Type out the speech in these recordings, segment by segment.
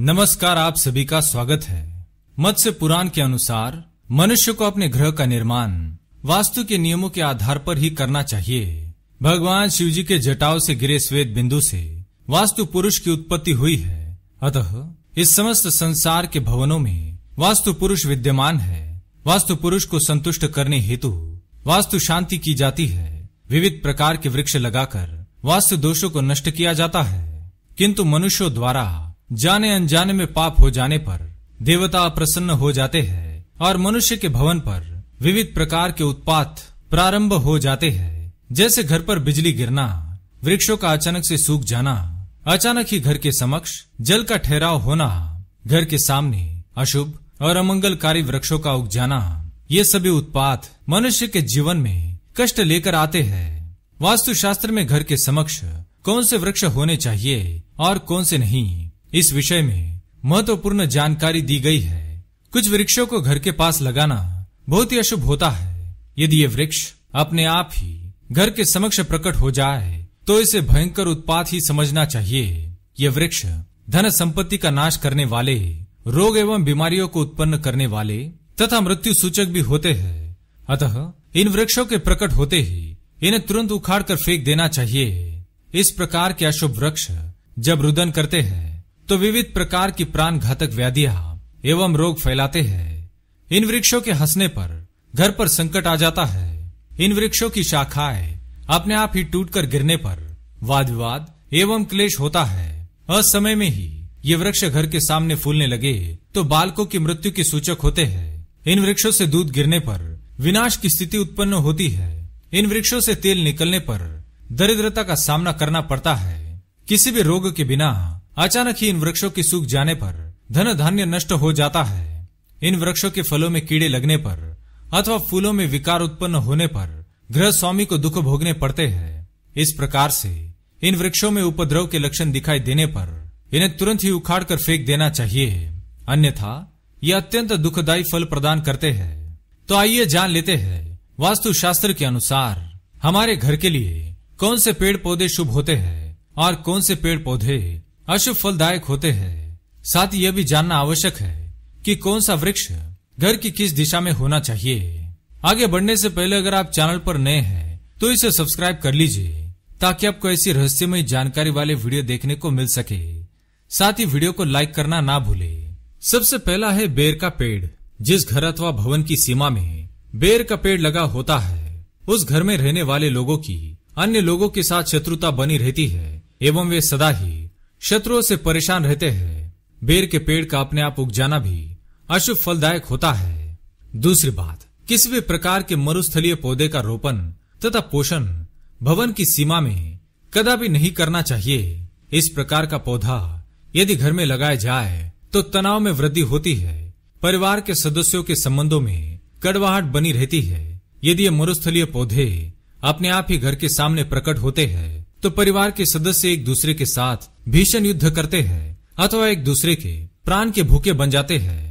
नमस्कार आप सभी का स्वागत है मत्स्य पुराण के अनुसार मनुष्य को अपने ग्रह का निर्माण वास्तु के नियमों के आधार पर ही करना चाहिए भगवान शिव जी के जटाओं से गिरे श्वेत बिंदु से वास्तु पुरुष की उत्पत्ति हुई है अतः इस समस्त संसार के भवनों में वास्तु पुरुष विद्यमान है वास्तु पुरुष को संतुष्ट करने हेतु वास्तु शांति की जाती है विविध प्रकार के वृक्ष लगाकर वास्तु दोषों को नष्ट किया जाता है किंतु मनुष्यों द्वारा जाने अनजाने में पाप हो जाने पर देवता प्रसन्न हो जाते हैं और मनुष्य के भवन पर विविध प्रकार के उत्पात प्रारंभ हो जाते हैं जैसे घर पर बिजली गिरना वृक्षों का अचानक से सूख जाना अचानक ही घर के समक्ष जल का ठहराव होना घर के सामने अशुभ और अमंगलकारी वृक्षों का उग जाना ये सभी उत्पात मनुष्य के जीवन में कष्ट लेकर आते हैं वास्तु शास्त्र में घर के समक्ष कौन से वृक्ष होने चाहिए और कौन से नहीं इस विषय में महत्वपूर्ण जानकारी दी गई है कुछ वृक्षों को घर के पास लगाना बहुत ही अशुभ होता है यदि ये वृक्ष अपने आप ही घर के समक्ष प्रकट हो जाए तो इसे भयंकर उत्पात ही समझना चाहिए ये वृक्ष धन संपत्ति का नाश करने वाले रोग एवं बीमारियों को उत्पन्न करने वाले तथा मृत्यु सूचक भी होते हैं अतः इन वृक्षों के प्रकट होते ही इन्हें तुरंत उखाड़ कर फेंक देना चाहिए इस प्रकार के अशुभ वृक्ष जब रुदन करते हैं तो विविध प्रकार की प्राण घातक व्याधियां एवं रोग फैलाते हैं इन वृक्षों के हंसने पर घर पर संकट आ जाता है इन वृक्षों की शाखाएं अपने आप ही टूटकर गिरने पर वाद विवाद एवं क्लेश होता है असमय में ही ये वृक्ष घर के सामने फूलने लगे तो बालकों की मृत्यु के सूचक होते हैं इन वृक्षों से दूध गिरने पर विनाश की स्थिति उत्पन्न होती है इन वृक्षों से तेल निकलने पर दरिद्रता का सामना करना पड़ता है किसी भी रोग के बिना अचानक ही इन वृक्षों के सूख जाने पर धन धान्य नष्ट हो जाता है इन वृक्षों के फलों में कीड़े लगने पर अथवा फूलों में विकार उत्पन्न होने पर गृह स्वामी को दुख भोगने पड़ते हैं इस प्रकार से इन वृक्षों में उपद्रव के लक्षण दिखाई देने पर इन्हें तुरंत ही उखाड़ कर फेंक देना चाहिए अन्यथा ये अत्यंत दुखदायी फल प्रदान करते हैं तो आइए जान लेते हैं वास्तु शास्त्र के अनुसार हमारे घर के लिए कौन से पेड़ पौधे शुभ होते हैं और कौन से पेड़ पौधे अशुभ फलदायक होते हैं साथ ही यह भी जानना आवश्यक है कि कौन सा वृक्ष घर की किस दिशा में होना चाहिए आगे बढ़ने से पहले अगर आप चैनल पर नए हैं तो इसे सब्सक्राइब कर लीजिए ताकि आपको ऐसी रहस्यमय जानकारी वाले वीडियो देखने को मिल सके साथ ही वीडियो को लाइक करना ना भूले सबसे पहला है बेर का पेड़ जिस घर अथवा भवन की सीमा में बेर का पेड़ लगा होता है उस घर में रहने वाले लोगों की अन्य लोगों के साथ शत्रुता बनी रहती है एवं वे सदा ही शत्रुओं से परेशान रहते हैं बेर के पेड़ का अपने आप उग जाना भी अशुभ फलदायक होता है दूसरी बात किसी भी प्रकार के मरुस्थलीय पौधे का रोपण तथा पोषण भवन की सीमा में कदापि नहीं करना चाहिए इस प्रकार का पौधा यदि घर में लगाया जाए तो तनाव में वृद्धि होती है परिवार के सदस्यों के संबंधों में कड़वाहट बनी रहती है यदि ये मरुस्थलीय पौधे अपने आप ही घर के सामने प्रकट होते हैं तो परिवार के सदस्य एक दूसरे के साथ भीषण युद्ध करते हैं अथवा एक दूसरे के प्राण के भूखे बन जाते हैं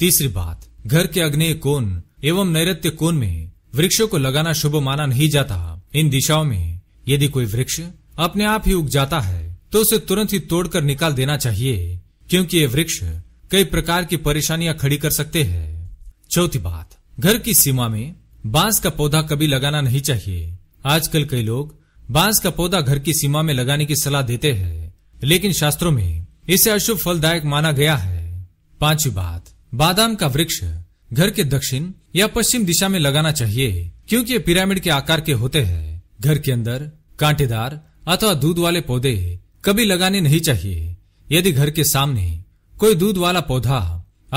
तीसरी बात घर के अग्नेय कोण एवं नैरत्य कोण में वृक्षों को लगाना शुभ माना नहीं जाता इन दिशाओं में यदि कोई वृक्ष अपने आप ही उग जाता है तो उसे तुरंत ही तोड़कर निकाल देना चाहिए क्योंकि ये वृक्ष कई प्रकार की परेशानियां खड़ी कर सकते हैं चौथी बात घर की सीमा में बांस का पौधा कभी लगाना नहीं चाहिए आजकल कई लोग बांस का पौधा घर की सीमा में लगाने की सलाह देते हैं लेकिन शास्त्रों में इसे अशुभ फलदायक माना गया है पांचवी बात बादाम का वृक्ष घर के दक्षिण या पश्चिम दिशा में लगाना चाहिए क्योंकि ये पिरामिड के आकार के होते हैं घर के अंदर कांटेदार अथवा दूध वाले पौधे कभी लगाने नहीं चाहिए यदि घर के सामने कोई दूध वाला पौधा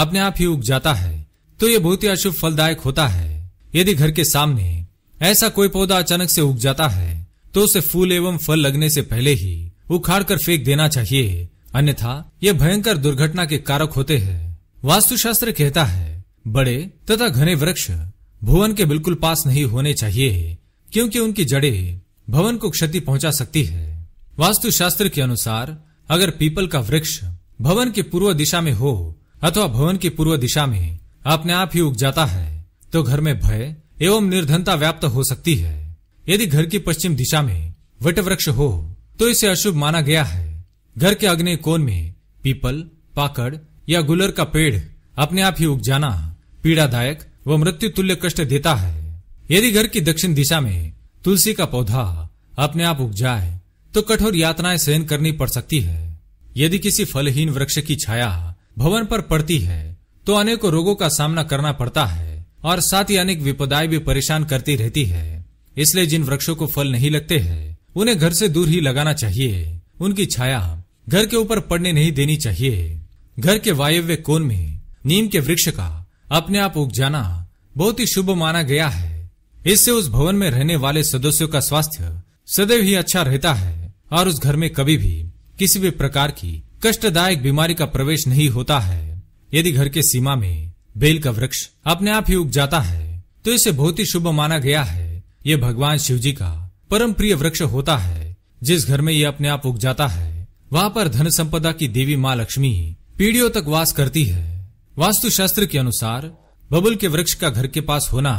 अपने आप ही उग जाता है तो ये बहुत ही अशुभ फलदायक होता है यदि घर के सामने ऐसा कोई पौधा अचानक से उग जाता है तो उसे फूल एवं फल लगने से पहले ही उखाड़ कर फेंक देना चाहिए अन्यथा ये भयंकर दुर्घटना के कारक होते हैं वास्तुशास्त्र कहता है बड़े तथा घने वृक्ष भुवन के बिल्कुल पास नहीं होने चाहिए क्योंकि उनकी जड़ें भवन को क्षति पहुंचा सकती है वास्तुशास्त्र के अनुसार अगर पीपल का वृक्ष भवन के पूर्व दिशा में हो अथवा भवन की पूर्व दिशा में अपने आप ही उग जाता है तो घर में भय एवं निर्धनता व्याप्त हो सकती है यदि घर की पश्चिम दिशा में वट वृक्ष हो तो इसे अशुभ माना गया है घर के अग्नि कोण में पीपल पाकड़ या गुलर का पेड़ अपने आप ही उग जाना पीड़ादायक व मृत्यु तुल्य कष्ट देता है यदि घर की दक्षिण दिशा में तुलसी का पौधा अपने आप उग जाए तो कठोर यातनाएं सहन करनी पड़ सकती है यदि किसी फलहीन वृक्ष की छाया भवन पर पड़ती है तो अनेकों रोगों का सामना करना पड़ता है और साथ ही अनेक विपदाएं भी परेशान करती रहती है इसलिए जिन वृक्षों को फल नहीं लगते हैं उन्हें घर से दूर ही लगाना चाहिए उनकी छाया घर के ऊपर पड़ने नहीं देनी चाहिए घर के वायव्य कोण में नीम के वृक्ष का अपने आप उग जाना बहुत ही शुभ माना गया है इससे उस भवन में रहने वाले सदस्यों का स्वास्थ्य सदैव ही अच्छा रहता है और उस घर में कभी भी किसी भी प्रकार की कष्टदायक बीमारी का प्रवेश नहीं होता है यदि घर के सीमा में बेल का वृक्ष अपने आप ही उग जाता है तो इसे बहुत ही शुभ माना गया है ये भगवान शिव जी का परम प्रिय वृक्ष होता है जिस घर में ये अपने आप उग जाता है वहाँ पर धन संपदा की देवी माँ लक्ष्मी पीढ़ियों तक वास करती है वास्तु शास्त्र के अनुसार बबुल के वृक्ष का घर के पास होना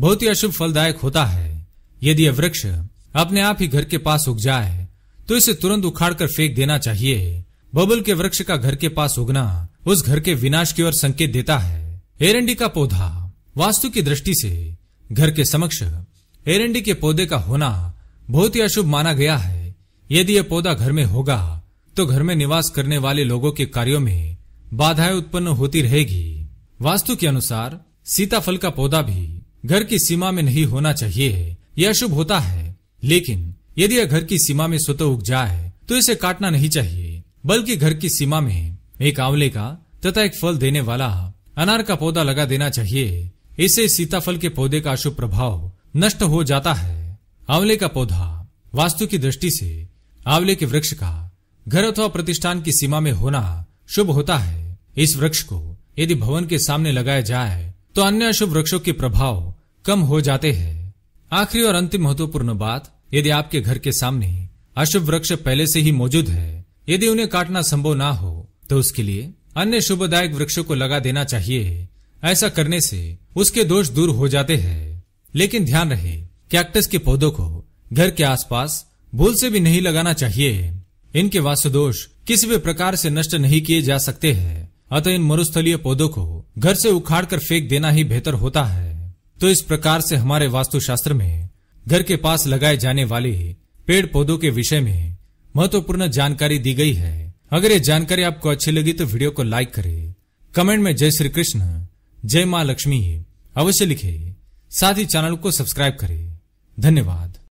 बहुत ही अशुभ फलदायक होता है यदि यह वृक्ष अपने आप ही घर के पास उग जाए तो इसे तुरंत उखाड़ कर फेंक देना चाहिए बबुल के वृक्ष का घर के पास उगना उस घर के विनाश की ओर संकेत देता है एरंडी का पौधा वास्तु की दृष्टि से घर के समक्ष एरंडी के पौधे का होना बहुत ही अशुभ माना गया है यदि यह पौधा घर में होगा तो घर में निवास करने वाले लोगों के कार्यों में बाधाएं उत्पन्न होती रहेगी वास्तु के अनुसार सीताफल का पौधा भी घर की सीमा में नहीं होना चाहिए यह अशुभ होता है लेकिन यदि यह घर की सीमा में स्वतः उग जाए तो इसे काटना नहीं चाहिए बल्कि घर की सीमा में एक आंवले का तथा एक फल देने वाला अनार का पौधा लगा देना चाहिए इसे सीताफल के पौधे का अशुभ प्रभाव नष्ट हो जाता है आंवले का पौधा वास्तु की दृष्टि से आंवले के वृक्ष का घर अथवा प्रतिष्ठान की सीमा में होना शुभ होता है इस वृक्ष को यदि भवन के सामने लगाया जाए तो अन्य अशुभ वृक्षों के प्रभाव कम हो जाते हैं आखिरी और अंतिम महत्वपूर्ण बात यदि आपके घर के सामने अशुभ वृक्ष पहले से ही मौजूद है यदि उन्हें काटना संभव ना हो तो उसके लिए अन्य शुभदायक वृक्षों को लगा देना चाहिए ऐसा करने से उसके दोष दूर हो जाते हैं लेकिन ध्यान रहे कैक्टस के पौधों को घर के आसपास भूल से भी नहीं लगाना चाहिए इनके वास्तुदोष किसी भी प्रकार से नष्ट नहीं किए जा सकते हैं अतः इन मरुस्थलीय पौधों को घर से उखाड़ कर फेंक देना ही बेहतर होता है तो इस प्रकार से हमारे वास्तुशास्त्र में घर के पास लगाए जाने वाले पेड़ पौधों के विषय में महत्वपूर्ण जानकारी दी गई है अगर ये जानकारी आपको अच्छी लगी तो वीडियो को लाइक करे कमेंट में जय श्री कृष्ण जय माँ लक्ष्मी अवश्य लिखे साथ ही चैनल को सब्सक्राइब करें धन्यवाद